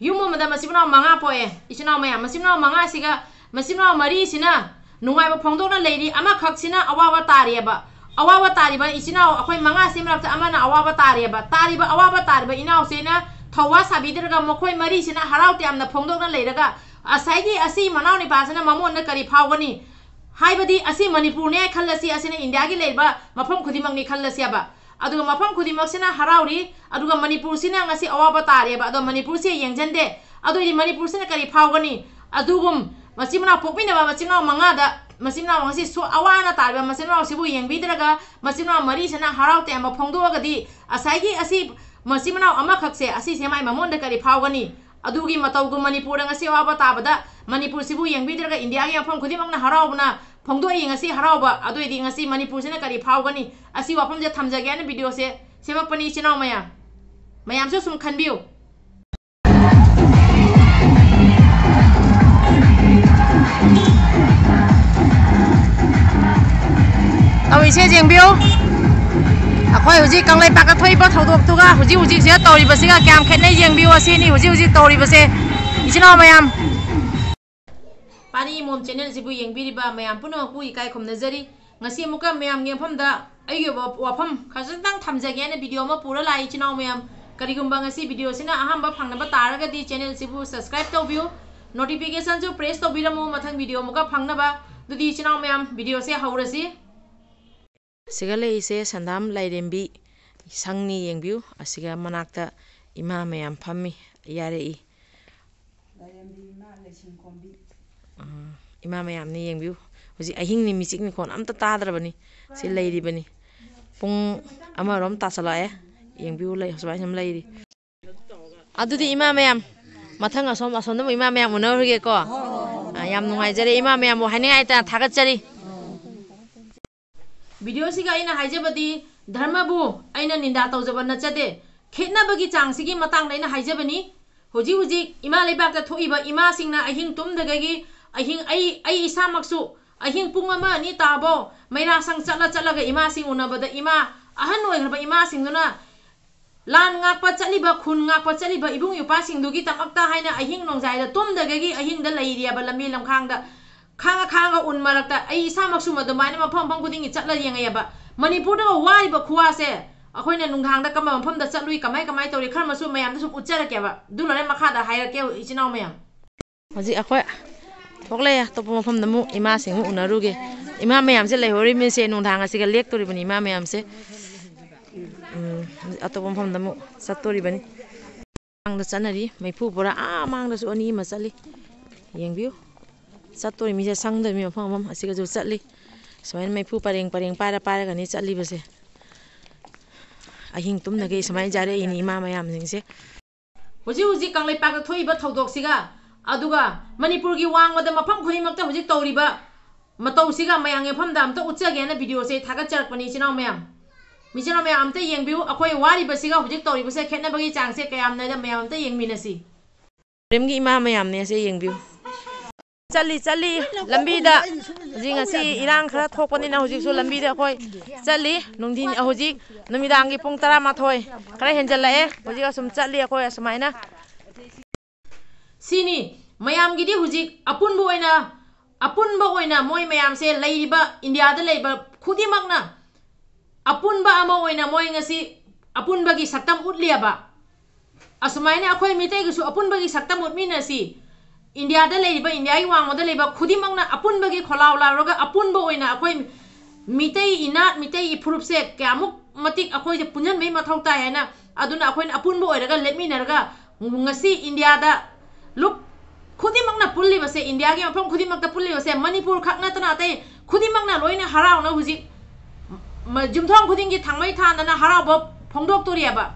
ꯌꯨꯝ ꯑꯃꯗ ꯃꯆꯤꯟ ꯃꯅꯥꯎ ꯃꯉꯥ ꯄꯣꯛꯑꯦ ꯏꯆꯤꯟ ꯏꯅꯥꯎ ꯃꯌꯥꯝ ꯃꯆꯤꯟ ꯃꯅꯥꯎ ꯃꯉꯥꯁꯤꯒ ꯃꯆꯤꯟ ꯃꯅꯥꯎ ꯃꯔꯤꯁꯤꯅ ꯅꯨꯡꯉꯥꯏꯕ ꯐꯣꯡꯗꯣꯛꯅ ꯂꯩꯔꯤ ꯑꯃꯈꯛꯁꯤꯅ ꯑꯋꯥꯕ ꯇꯥꯔꯤꯕ ꯑꯋꯥꯕ ꯇꯥꯔꯤꯕ ꯏꯆꯤꯟ ꯏꯅꯥꯎ ꯑꯩꯈꯣꯏ ꯃꯉꯥꯁꯤ ꯃꯔꯛꯇ ꯑꯃꯅ ꯑꯋꯥꯕ ꯇꯥꯔꯤꯕ ꯇꯥꯔꯤꯕ ꯑꯋꯥꯕ ꯇꯥꯔꯤꯕ ꯏꯅꯥꯎꯁꯤꯅ ꯊꯧꯋꯥ ꯁꯥꯕꯤꯗ꯭ꯔꯒ ꯃꯈꯣꯏ ꯃꯔꯤꯁꯤꯅ ꯍꯔꯥꯎ ꯇꯌꯥꯝꯅ ꯐꯣꯡꯗꯣꯛꯅ ꯂꯩꯔꯒ ꯑꯁꯥꯏꯒꯤ ꯑꯁꯤ ꯃꯅꯥꯎ ꯅꯤꯄꯥꯁꯤꯅ ꯃꯃꯣꯟꯗ ꯀꯔꯤ ꯐꯥꯎꯒꯅꯤ ꯍꯥꯏꯕꯗꯤ ꯑꯁꯤ ꯃꯅꯤꯄꯨꯔꯅꯦ ꯈꯜꯂꯁꯤ ꯑꯁꯤꯅ ꯏꯟꯗꯤꯌꯥꯒꯤ ꯂꯩꯕ ꯃꯐꯝ ꯈꯨꯗꯤꯡꯃꯛꯅꯤ ꯈꯜꯂꯁꯦꯕ aduga mafam kudi maksina harauri aduga manipur sina ngasi awa batari ba ado manipur se yang jende adu di manipur sina kari phawgani adugum masimna popina ba masimna mangada da masimna ngasi so awana tare ba masimna sibu yang bidraga masimna mari harau haraute ma phongdo ga di asaigi asi masimna ama khakse asi semai mamon da kari phawgani adugi matau gu manipur ngasi awaba bata ba da manipur sibu yang bidraga india ga pham kudi mangna buna ผมด้วยเองอ่ะสิฮาราดบะอะด้วยดีอ่สิมันอีพูดเช่นกันอีพาวกันนี่อ่ะสิว่าผมจะทำจากแกนในวิดีโอเสียเสียมาปนีชิโนะมายามายามเสีับื้อะคีงเยวสุ่มคั่ววตัักนหจจีีีเสยตบสิกกแว那微信金标，啊，快有些刚来八个退不偷多偷个，น些有ห现在多的不是个，刚开那金标สิ在有些ช些นเอาไหมย有？पानी मोम channel से यंगीब मैं पुनः इकाय खमनजरी मुका मैं यंफमदा वफम खजत थमजगे video पुरा लाई इचिनाव मैं करीगुब video से अहम फंगब तारगदी चैनल से सब्सक्राइब तौर नोटिफिकेशन जो प्रेस तौरमु मथंग वीडियो मुका फंगब इचिनाव मैं वीडियो से हौरसी सिगलैसे संदाम लाइरेंबी संगनी यंगबू असिगा मनाक्ता इमा मैं फमी यारे लाइरेंबी इमा लेसिन कोंबी ꯏꯃꯥ ꯃꯌꯥꯝꯅ ꯌꯦꯡꯕꯤꯌꯨ ꯍꯧꯖꯤꯛ ꯑꯍꯤꯡꯅꯤ ꯃꯤꯆꯤꯛ ꯃꯤꯈꯣꯟ ꯑꯝꯇ ꯇꯥꯗ꯭ꯔꯕꯅꯤ ꯁꯤ ꯂꯩꯔꯤꯕꯅꯤ ꯄꯨꯡ ꯑꯃꯔꯣꯝ ꯇꯥꯁꯜꯂꯛꯑꯦ ꯌꯦꯡꯕꯤꯌꯨ ꯂꯩ ꯁꯨꯃꯥꯏꯅ ꯁꯨꯝ ꯂꯩꯔꯤ ꯑꯗꯨꯗꯤ ꯏꯃꯥ ꯃꯌꯥꯝ ꯃꯊꯪ ꯑꯁꯣꯝ ꯑꯁꯣꯝꯗꯕꯨ ꯏꯃꯥ ꯃꯌꯥꯝ ꯎꯅꯔꯨꯒꯦꯀꯣ ꯌꯥꯝ ꯅꯨꯡꯉꯥꯏꯖꯔꯦ ꯏꯃꯥ ꯃꯌꯥꯝꯕꯨ ꯍꯥꯏꯅꯤꯡꯉꯥꯏ ꯇ ꯊꯥꯒꯠꯆꯔꯤ ꯚꯤꯗꯤꯑꯣꯁꯤꯒ ꯑꯩꯅ ꯍꯥꯏꯖꯕꯗꯤ ꯙꯔꯃꯕꯨ ꯑꯩꯅ ꯅꯤꯟꯗꯥ ꯇꯧꯖꯕ ꯅꯠꯆꯗꯦ ꯈꯦꯠꯅꯕꯒꯤ ꯆꯥꯡꯁꯤꯒꯤ ꯃꯇꯥꯡꯗ ꯑꯩꯅ ꯍꯥꯏꯖꯕꯅꯤ ꯍꯧꯖꯤꯛ ꯍꯧꯖꯤꯛ ꯏꯃꯥ ꯂꯩꯕꯥꯛꯇ ꯊꯣꯛꯏꯕ ꯏꯃꯥꯁꯤꯡꯅ ꯑꯍꯤꯡ ꯇꯨꯝꯗꯒꯩꯒꯤ ahing ai ai isamaksu ahing pung ama ni tabo maina sang chatla chatlaga ima sing unabada ima ahan oigraba ima na lan ngakpa chatliba khun ngakpa chatliba ibung yupa singdugi tamakta haina ahing nongjaida tumdagagi ahing da lairiaba khang lamkhangda khang khanga un ta ai isamaksu madumaina mapham pham kudingi chatla yengayaba manipur da waiba khuwa se ꯑꯩꯈꯣꯏꯅ ꯅꯨꯡꯗꯥꯡꯗ ꯀꯝꯕ ꯃꯐꯝꯗ ꯆꯠꯂꯨꯏ ꯀꯃꯥꯏ ꯀꯃꯥꯏ ꯇꯧꯔꯤ ꯈꯔ ꯃꯁꯨ ꯃꯌꯥꯝꯗ ꯁꯨꯝ ꯎꯠꯆꯔꯛꯀꯦꯕ ꯑꯗꯨ ꯂꯣꯏꯔꯦ ꯃꯈꯥꯗ ꯍꯥꯏꯔꯛꯀꯦ ꯏꯆꯤꯟ ꯏꯅꯥꯎ ꯃꯌꯥꯝ ꯍꯧꯖꯤꯛ ꯑꯩꯈꯣꯏ थोले तो मौम इमा से उनरुगे इमा मैम से लेहरीम से नोदांग से लेक्तरीबन इमा मैम से अतोप मौम चतरीबन मांग चनरी मैफू बोरा आ मांग अनी चली यू चतरी मीजे संग मौम मौम चली मैफू परें परें पार पारगनी चलीबसे अहिंग तुमनगे सूमाय जारे इमा मैम से हजी हजी कंगलेपा थोब थौदों मनपुर की वाद मफम खुनमत हजिक तौरीब मतौसीग मैं यफम उच्चे भिडियो से थागरपनी चिनाव मैम मिचना मैम येंगू अखोबसीग तौर से खेनब की चांग से क्या मैम येंसी प्रेम की इमा मैमने से येंगू चली चली लंबी इरान खरा थोपनी हजू लंबी अखोई चली हजिंग पुंग तरह माथो खरा हेंजल हजिक चली अखोई असुमायना sini mayam gidi hujik apun bo ina apun bo ina moy mayam se lairiba india da laiba khudi magna apun ba amo ina moy ngasi apun bagi saktam utliya ba asumaya akhoi mitai gisu apun bagi saktam utmina si india da laiba india gi wang moda laiba khudi magna apun bagi kholaw la roga apun bo ina akhoi mitai ina mitai iphrup se kyamuk matik akhoi je punjan mei mathau ta yana aduna akhoi apun bo ira ga lemina ra ga ngasi india da ลุกคุณที่มักน่ะปุ่นลีบเสียอินเดียกี่มาพร้อมคุณที่มังตะปุ่นลีบเสียมณีปูร์ขักนั่นตัวนะแต่คุณที่มักน่ะลอยน่ะฮาราวนะฮุจิมาจุ่มท้องคุณที่กินทั้งไม่ทานนะฮาราวบบพงดอกตัวเรียบอะ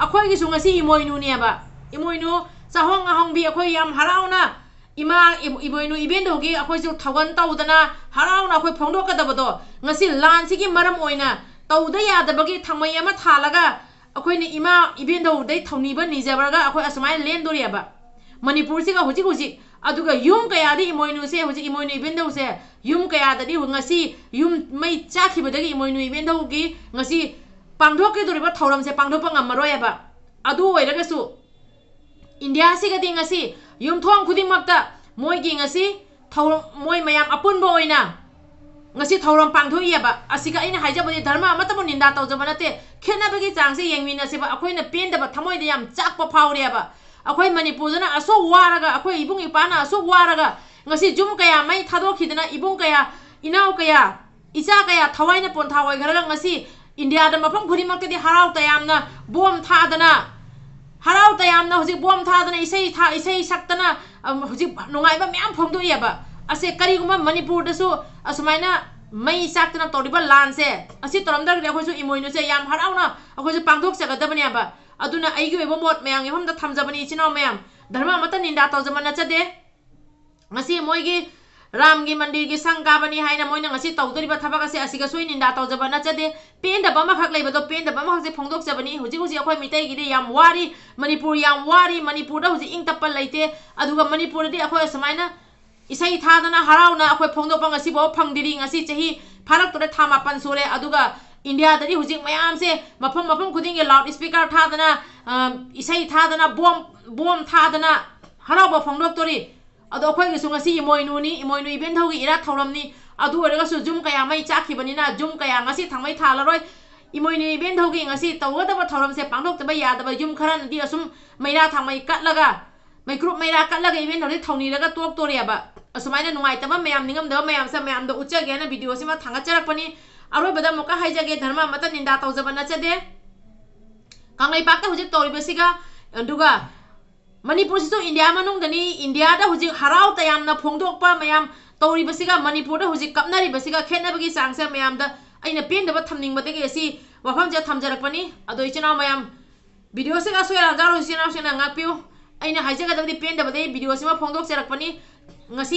อควายกิสุงสิอิโมยนูเนียบะอิโมยนูจะห้องอะห้องบีอควายยามฮาราวนะอิมาอิโมยนูอิเบนดูกี้อควายจุดทวันเต้าตัวน่ะฮาราวนะควายพงดอกกระดับตัวงั้นสิลานสิกิมารมวยนะเต้าได้ยาแตบกี้ทั้งไม่ยามาทานละก็อควายนี่อิมาอิเบนดูได้ทวานี้บันนี่เจะบะก็อควายอสมัยเล่นตัวเรียบะ ꯃꯅꯤꯄꯨꯔꯁꯤꯒ ꯍꯧꯖꯤꯛ ꯍꯧꯖꯤꯛ ꯑꯗꯨꯒ ꯌꯨꯝ ꯀꯌꯥꯗ ꯏꯃꯣꯏꯅꯨꯁꯦ ꯍꯧꯖꯤꯛ ꯏꯃꯣꯏꯅꯨ ꯏꯕꯦꯟꯙꯧꯁꯦ ꯌꯨꯝ ꯀꯌꯥꯗꯗꯤ ꯉꯁꯤ ꯌꯨꯝ ꯃꯩ ꯆꯥꯈꯤꯕꯗꯒꯤ ꯏꯃꯣꯏꯅꯨ ꯏꯕꯦꯟꯙꯧꯒꯤ ꯉꯁꯤ ꯄꯥꯡꯊꯣꯛꯀꯗꯧꯔꯤꯕ ꯊꯧꯔꯝꯁꯦ ꯄꯥꯡꯊꯣꯛꯄ ꯉꯝꯃꯔꯣꯏꯕ ꯑꯗꯨ ꯑꯣꯏꯔꯒꯁꯨ ꯏꯟꯗꯤꯌꯥꯁꯤꯒꯗꯤ ꯉꯁꯤ ꯌꯨꯝꯊꯣꯡ ꯈꯨꯗꯤꯡꯃꯛꯇ ꯃꯣꯏꯒꯤ ꯉꯁꯤ ꯊꯧꯔꯝ ꯃꯣꯏ ꯃꯌꯥꯝ ꯑꯄꯨꯟꯕ ꯑꯣꯏꯅ ꯉꯁꯤ ꯊꯧꯔꯝ ꯄꯥꯡꯊꯣꯛꯏꯕ ꯑꯁꯤꯒ ꯑꯩꯅ ꯍꯥꯏꯖꯕꯗꯤ ꯙꯔꯃ ꯑꯃꯠꯇꯕꯨ ꯅꯤꯟꯗꯥ ꯇꯧꯖꯕ ꯅꯠꯇꯦ ꯈꯦꯠꯅꯕꯒꯤ ꯆꯥꯡꯁꯦ ꯌꯦꯡꯃꯤꯟꯅꯁꯦꯕ ꯑꯩꯈꯣꯏꯅ ꯄꯦꯟꯗꯕ ꯊꯃꯣꯏꯗ ꯌꯥꯝ ꯆꯥꯛꯄ ꯐꯥꯎꯔꯦꯕ अखोई मणिपुरदना असो वारगा अखोई इबुंग इपाना असो वारगा ngasi jum kaya mai thado khidna ibung kaya inau kaya icha kaya thawaina pontha hoi gharala ngasi india da mapang khuri mak tedi harau tayamna bom thadana harau tayamna hoji bom thadana isei tha isei saktana hoji nongai ba myam phomdo yaba ase kari guma manipur da su asumaina mai saktana toriba lan se asi toramda re khoisu imoinu se yam harau na khoisu pangdok se gadabani aba अगर मोट मैं इहम थी इचना ma'am धर्म निंदा तौजब नचदे मोगी राम की मंदिर की संग काबनी मोदी तौदरी थबक निंदा तौजब नचदे पेंदब लेबद पेंदब फोदोबनी हजी हो मिटेगी मनपुर वारी मनपुर हजी इंग तप लेते मनपुर सूमायन इसई थाद हरावना अखोई फोदोंग फंगदीरी चाह फरक्त थामापन सूर อินเดียตอนนี้หูจิ้งไม่อามเี่มาพมมาพมคุณดิ้งเงาล็อิสปีกเกอรท่าตดนนะอิสัยท่าตดนนะบวมบวมท่าตดนนะฮาราบอฟังรักตัวนี้อะตัวข้อยกิสุงกสิอิโมยนูนี่อิโมยนูอีเป็นเท่ากิอิรัตเท่าลำนี้อดูอะไรก็สุดจุ่มกายังไม่จ้าขีบันนี้นะจุ่มกายงั้นสิทั้งไม่ท่าละร้อยอิโมยนูอีเปนเท่ากิงั้นสิตัวก็แต่มาเท่าลำเซ่ปังรักแต่ไม่ยาแต่ไม่จุ่มขนาดนี้ก็สุ่มไม่รักทั้งไม่กัดละก็ไม่กรุบไม่รักกัดละกะอิเปนเท่านี้แล้วก็ตัวตัวเรียบอะสมัยนั้นหนุ่มไอแต่ว่าไม่ยำนิ่งเดี๋ไม่ยำเซ่ไม่ยำเดี๋วอุจจาระนีวิดีโอสิมาทั้งกระจายปนี अरोबद मुका हाइजगे धर्म मत निंदा तौजब नचदे कंगईपाक हुजिक तौरीबसिगा दुगा मणिपुरसिसु इंडिया मनुंगदनि इंडिया दा हुजिक हराव तयामना फोंगदोकपा मयाम तौरीबसिगा मणिपुर दा हुजिक कपनरिबसिगा खेनबगी सांगसे मयाम दा अइना पेंदब थमनिंगबदगे एसी वफम जे थमजरपनि अदो इचनाव मयाम से हजार सोया जारो इचनाव सेना ngapiu अइना हाइजगदबदि पेंदबदे वीडियो से अयुक्त फोंगदोक सेरपनि ngasi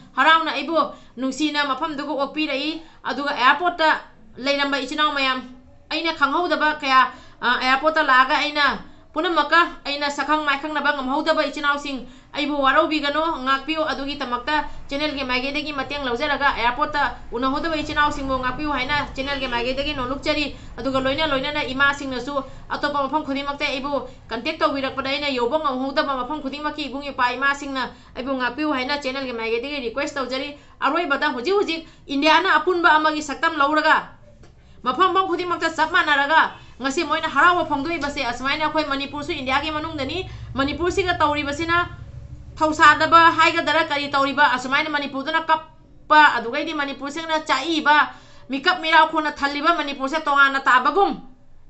ฮาราวนะไอ้บุนุซีนะมาพมดูกอกปีไรอ่ะดูกแอร์พอร์ตเลยนั่งไปอีกนั่งมายมไอ้เนี่ยขังเขาดับบ้าแก่แอร์พอร์ตลากะไอ้เนี่ย punamaka aina sakhang maikhang naba ba ichinau sing aibu warau bigano ngapiu adugi tamakta channel ge mage degi matyang laujaraga airport ta ba ichinau sing mo ngapiu haina channel ge mage degi no lukchari aduga loina loina na ima sing nasu atopa maphang makta aibu contact to wirak pada ina yobo ngamhaudaba maphang khudimaki ibungi pa ima sing na aibu ngapiu haina channel ge mage degi request jari aroi bada huji huji india na apunba amagi saktam lauraga maphang bang makta sakma naraga ꯉꯁꯤ ꯃꯣꯏꯅ ꯍꯔꯥꯎꯕ ꯐꯣꯡꯗꯣꯛꯏꯕꯁꯦ ꯑꯁꯨꯃꯥꯏꯅ ꯑꯩꯈꯣꯏ ꯃꯅꯤꯄꯨꯔꯁꯨ ꯏꯟꯗꯤꯌꯥꯒꯤ ꯃꯅꯨꯡꯗꯅꯤ ꯃꯅꯤꯄꯨꯔꯁꯤꯒ ꯇꯧꯔꯤꯕꯁꯤꯅ ꯊꯧꯁꯥꯗꯕ ꯍꯥꯏꯒꯗꯔꯥ ꯀꯔꯤ ꯇꯧꯔꯤꯕ ꯑꯁꯨꯃꯥꯏꯅ ꯃꯅꯤꯄꯨꯔꯗꯨꯅ ꯀꯞꯄ ꯑꯗꯨꯒꯩꯗꯤ ꯃꯅꯤꯄꯨꯔꯁꯤꯅ ꯆꯥꯛꯏꯕ ꯃꯤꯀꯞ ꯃꯤꯔꯥꯎ ꯈꯣꯟꯅ ꯊꯜꯂꯤꯕ ꯃꯅꯤꯄꯨꯔꯁꯦ ꯇꯣꯉꯥꯟꯅ ꯇꯥꯕꯒꯨꯝ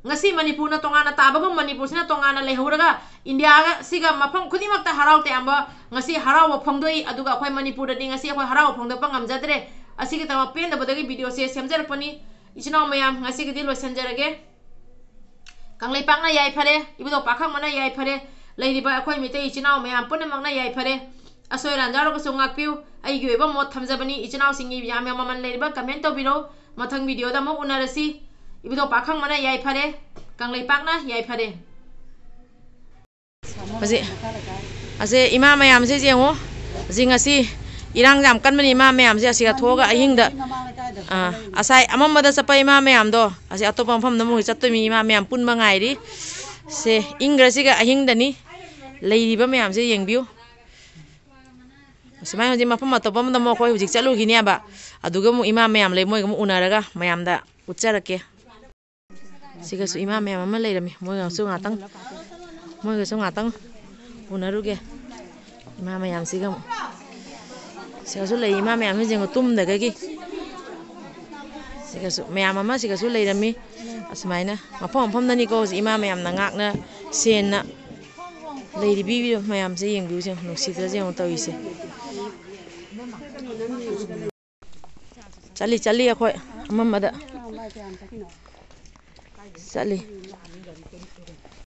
ꯉꯁꯤ ꯃꯅꯤꯄꯨꯔꯅ ꯇꯣꯉꯥꯟꯅ ꯇꯥꯕꯒꯨꯝ ꯃꯅꯤꯄꯨꯔꯁꯤꯅ ꯇꯣꯉꯥꯟꯅ ꯂꯩꯍꯧꯔꯒ ꯏꯟꯗꯤꯌꯥꯒ ꯁꯤꯒ ꯃꯐꯝ ꯈꯨꯗꯤꯡꯃꯛꯇ ꯍꯔꯥꯎ ꯇꯌꯥꯝꯕ ꯉꯁꯤ ꯍꯔꯥꯎꯕ ꯐꯣꯡꯗꯣꯛꯏ ꯑꯗꯨꯒ ꯑꯩꯈꯣꯏ ꯃꯅꯤꯄꯨꯔꯗꯗꯤ ꯉꯁꯤ ꯑꯩꯈꯣꯏ ꯍꯔꯥꯎꯕ ꯐꯣꯡꯗꯣꯛꯄ ꯉꯝꯖꯗ꯭ꯔꯦ ꯑꯁꯤꯒꯤꯗꯃꯛ ꯄꯦꯟꯗꯕꯗꯒꯤ ꯚꯤꯗꯤꯑꯣꯁꯦ ꯁꯦꯝꯖꯔꯛꯄꯅꯤ ꯏꯆꯤꯟ ꯏꯅꯥꯎ ꯃꯌꯥꯝ ꯉꯁꯤꯒꯤꯗꯤ ꯂꯣꯏꯁꯤꯟꯖꯔꯒꯦ kang lei pang na yai đấy, ibu pakhang mana yai phare lei ri mít đây mi te mày me am pun mang na yai phare asoi ran jaro ko sung ngak biểu, ai gi e ba mot tham gia bên jabani ichinaw singi ya me maman lei ba comment to mà thằng video đó da mo unarasi ibu pakhang mana yai phare kang lei pang na à phare à ase ima gì gì mayam se jengo cân bên ima jam kan mani ma mayam se asiga thoga ahing da Asai, à sai sapa ima meam do asai ato pam pam namu hisat to mi ima meam pun ma ngai se ingresi ga ahing dani lấy đi ba meam se yeng biu semai hoji ma pam ato pam namu koi hujik chalu gini aba ba aduga mu ima meam am lấy moi ga mu unara ga meam da uchara ke siga su ima meam am ma lấy ra mi moi ga su ngatang tang moi ga su ngatang unaru ima mẹ am siga mu siga su lima ima mẹ tum da ꯁꯤꯒꯁꯨ ꯃꯌꯥꯝ ꯑꯃ ꯁꯤꯒꯁꯨ ꯂꯩꯔꯝꯃꯤ ꯑꯁꯨꯃꯥꯏꯅ ꯃꯐꯝ ꯃꯐꯝꯗꯅꯤꯀꯣ ꯍꯧꯖꯤꯛ ꯏꯃꯥ ꯃꯌꯥꯝꯅ ꯉꯥꯛꯅ ꯁꯦꯟꯅ ꯂꯩꯔꯤꯕꯤ ꯃꯌꯥꯝꯁꯦ ꯌꯦꯡꯕꯤꯌꯨꯁꯦ ꯅꯨꯡꯁꯤꯗ꯭ꯔꯁꯦ ꯌꯦꯡꯉꯣ ꯇꯧꯔꯤꯁꯦ चली चली अखोई अम्मद चली